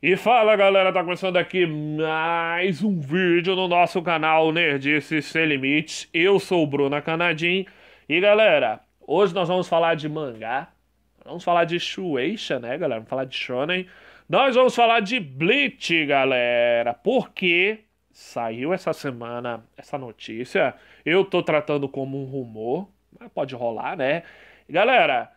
E fala galera, tá começando aqui mais um vídeo no nosso canal Nerdice Sem Limites. Eu sou o Bruna Canadim e galera, hoje nós vamos falar de mangá, vamos falar de Shueisha, né galera, vamos falar de Shonen. Nós vamos falar de Bleach, galera, porque saiu essa semana essa notícia. Eu tô tratando como um rumor, mas pode rolar, né? Galera,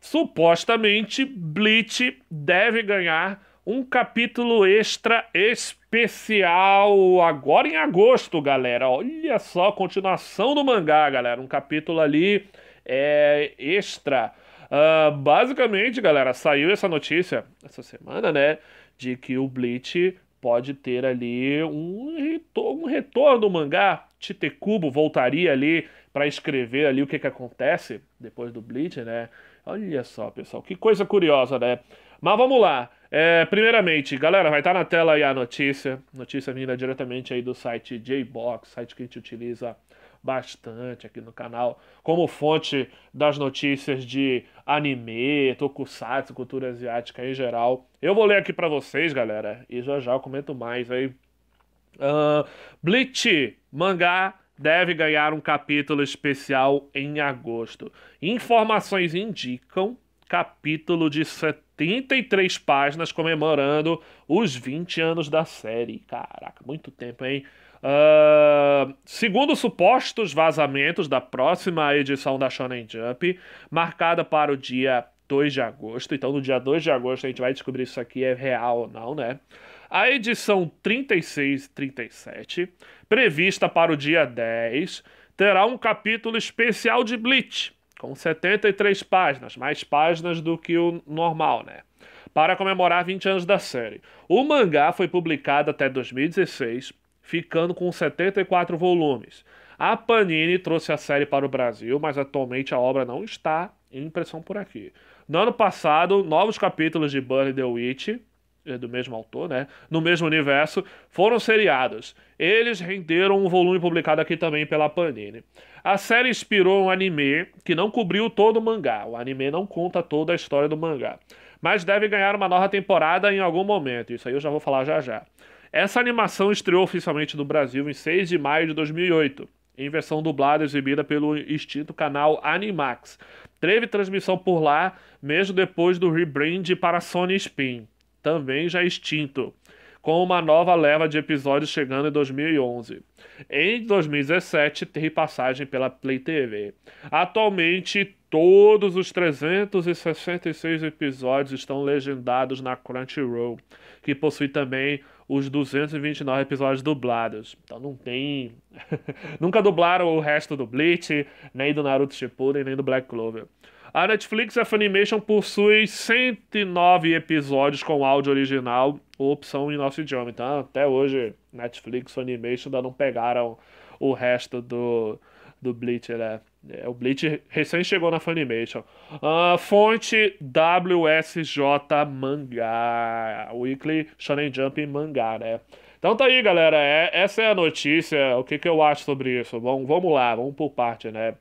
supostamente Bleach deve ganhar um capítulo extra especial agora em agosto, galera. Olha só, continuação do mangá, galera. Um capítulo ali é, extra. Uh, basicamente, galera, saiu essa notícia essa semana, né? De que o Bleach pode ter ali um, retor um retorno do mangá. Tite Kubo voltaria ali para escrever ali o que, que acontece depois do Bleach, né? Olha só, pessoal, que coisa curiosa, né? Mas vamos lá. É, primeiramente, galera, vai estar tá na tela aí a notícia. Notícia vinda diretamente aí do site JBox, site que a gente utiliza bastante aqui no canal, como fonte das notícias de anime, tokusatsu, cultura asiática em geral. Eu vou ler aqui para vocês, galera, e já já eu comento mais aí. Uh, Bleach, mangá, deve ganhar um capítulo especial em agosto. Informações indicam capítulo de setembro 33 páginas comemorando os 20 anos da série. Caraca, muito tempo, hein? Uh, segundo supostos vazamentos da próxima edição da Shonen Jump, marcada para o dia 2 de agosto. Então, no dia 2 de agosto, a gente vai descobrir se isso aqui é real ou não, né? A edição 36 e 37, prevista para o dia 10, terá um capítulo especial de Bleach com 73 páginas, mais páginas do que o normal, né? Para comemorar 20 anos da série. O mangá foi publicado até 2016, ficando com 74 volumes. A Panini trouxe a série para o Brasil, mas atualmente a obra não está em impressão por aqui. No ano passado, novos capítulos de Burn the Witch é, do mesmo autor, né? No mesmo universo, foram seriados. Eles renderam um volume publicado aqui também pela Panini. A série inspirou um anime que não cobriu todo o mangá. O anime não conta toda a história do mangá, mas deve ganhar uma nova temporada em algum momento. Isso aí eu já vou falar já já. Essa animação estreou oficialmente no Brasil em 6 de maio de 2008, em versão dublada exibida pelo extinto canal Animax. Teve transmissão por lá, mesmo depois do rebrand para Sony Spin também já extinto, com uma nova leva de episódios chegando em 2011. Em 2017, teve passagem pela Play TV. Atualmente, todos os 366 episódios estão legendados na Crunchyroll, que possui também os 229 episódios dublados. Então não tem. Nunca dublaram o resto do Bleach, nem do Naruto Shippuden, nem do Black Clover. A Netflix e a Funimation possui 109 episódios com áudio original opção em nosso idioma. Então, até hoje, Netflix e Funimation ainda não pegaram o resto do, do Bleach, né? É, o Bleach recém chegou na Funimation. Uh, ah, fonte WSJ Mangá. Weekly Shonen Jump Mangá, né? Então tá aí, galera. É, essa é a notícia. O que, que eu acho sobre isso? Bom, vamos lá, vamos por parte, né?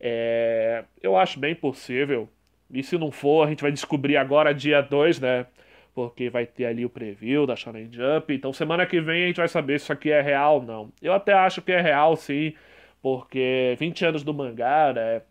É, eu acho bem possível. E se não for, a gente vai descobrir agora dia 2, né? Porque vai ter ali o preview da Shonen Jump. Então semana que vem a gente vai saber se isso aqui é real ou não. Eu até acho que é real, sim. Porque 20 anos do mangá, né?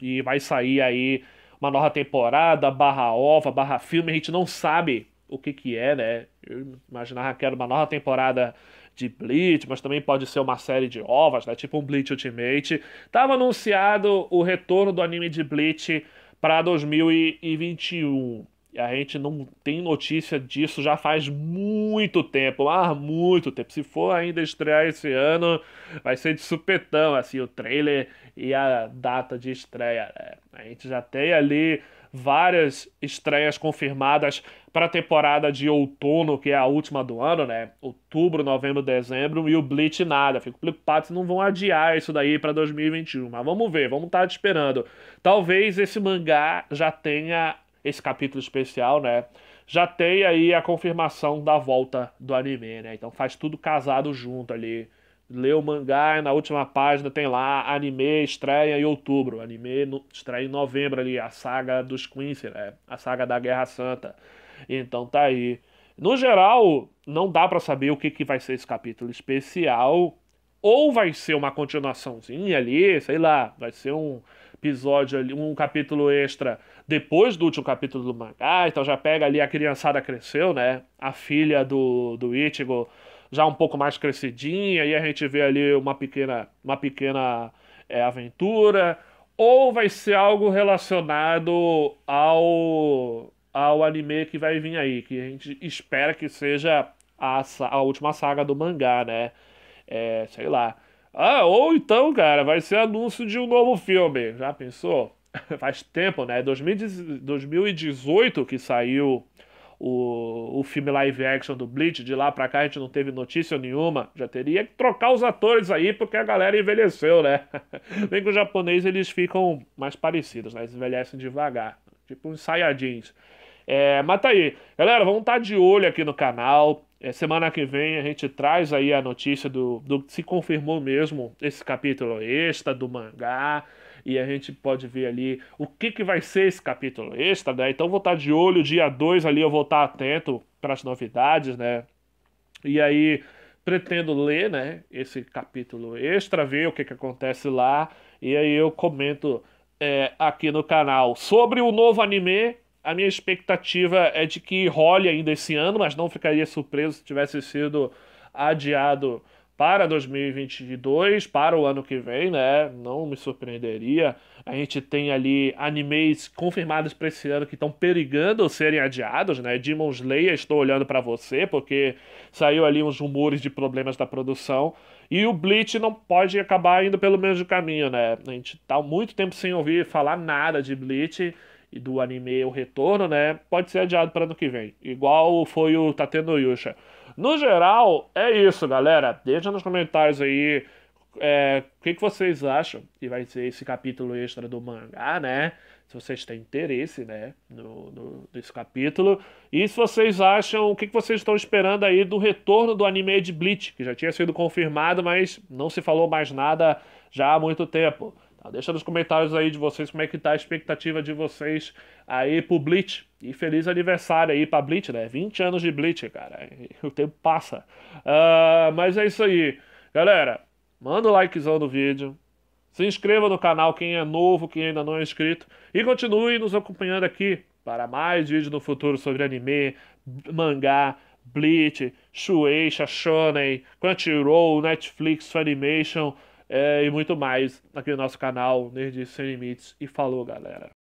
E vai sair aí uma nova temporada, barra ova, barra filme. A gente não sabe o que que é, né? Eu imaginava que era uma nova temporada de Bleach, mas também pode ser uma série de ovas, né? Tipo um Bleach Ultimate. Tava anunciado o retorno do anime de Bleach para 2021. E a gente não tem notícia disso já faz muito tempo, ah, muito tempo. Se for ainda estrear esse ano, vai ser de supetão, assim, o trailer e a data de estreia. Né? A gente já tem ali várias estreias confirmadas para a temporada de outono, que é a última do ano, né? Outubro, novembro, dezembro e o Bleach nada. Fico preocupado se não vão adiar isso daí para 2021. Mas vamos ver, vamos estar tá esperando. Talvez esse mangá já tenha esse capítulo especial, né? Já tenha aí a confirmação da volta do anime, né? Então faz tudo casado junto ali. Lê o mangá e na última página tem lá anime estreia em outubro, anime no, estreia em novembro ali, a saga dos Quincy, né? A saga da Guerra Santa. Então tá aí. No geral, não dá para saber o que, que vai ser esse capítulo especial. Ou vai ser uma continuaçãozinha ali, sei lá, vai ser um episódio ali, um capítulo extra depois do último capítulo do mangá. Então já pega ali a criançada cresceu, né? A filha do, do Ichigo já um pouco mais crescidinha, e a gente vê ali uma pequena, uma pequena é, aventura. Ou vai ser algo relacionado ao ao anime que vai vir aí, que a gente espera que seja a, a última saga do mangá, né? É, sei lá. Ah, ou então, cara, vai ser anúncio de um novo filme. Já pensou? Faz tempo, né? 2018 que saiu o, o filme live action do Bleach. De lá pra cá a gente não teve notícia nenhuma. Já teria que trocar os atores aí, porque a galera envelheceu, né? Bem que os japoneses eles ficam mais parecidos, né? Eles envelhecem devagar. Tipo uns saiyajins. É, mas tá aí. Galera, vamos estar tá de olho aqui no canal. É, semana que vem a gente traz aí a notícia do, do se confirmou mesmo esse capítulo extra do mangá. E a gente pode ver ali o que, que vai ser esse capítulo extra, né? Então vou estar tá de olho, dia 2 ali eu vou estar tá atento para as novidades, né? E aí pretendo ler, né, esse capítulo extra, ver o que, que acontece lá. E aí eu comento é, aqui no canal sobre o novo anime a minha expectativa é de que role ainda esse ano, mas não ficaria surpreso se tivesse sido adiado para 2022, para o ano que vem, né? Não me surpreenderia. A gente tem ali animes confirmados para esse ano que estão perigando serem adiados, né? Demon Slayer, estou olhando para você, porque saiu ali uns rumores de problemas da produção. E o Bleach não pode acabar indo pelo mesmo caminho, né? A gente tá muito tempo sem ouvir falar nada de Bleach e do anime O Retorno, né? Pode ser adiado para ano que vem. Igual foi o Tateno Yusha. No geral, é isso, galera. Deixa nos comentários aí é, o que, que vocês acham que vai ser esse capítulo extra do mangá, né? Se vocês têm interesse, né, no, no, nesse capítulo. E se vocês acham, o que, que vocês estão esperando aí do retorno do anime de Bleach, que já tinha sido confirmado, mas não se falou mais nada já há muito tempo. Tá, deixa nos comentários aí de vocês como é que tá a expectativa de vocês aí pro Bleach. E feliz aniversário aí pra Bleach, né? 20 anos de Bleach, cara. O tempo passa. Uh, mas é isso aí. Galera, manda o um likezão no vídeo. Se inscreva no canal quem é novo, quem ainda não é inscrito. E continue nos acompanhando aqui para mais vídeos no futuro sobre anime, mangá, Bleach, Shueisha, Shonen, Crunchyroll, Netflix, Funimation é, e muito mais aqui no nosso canal Nerd Sem Limites. E falou, galera!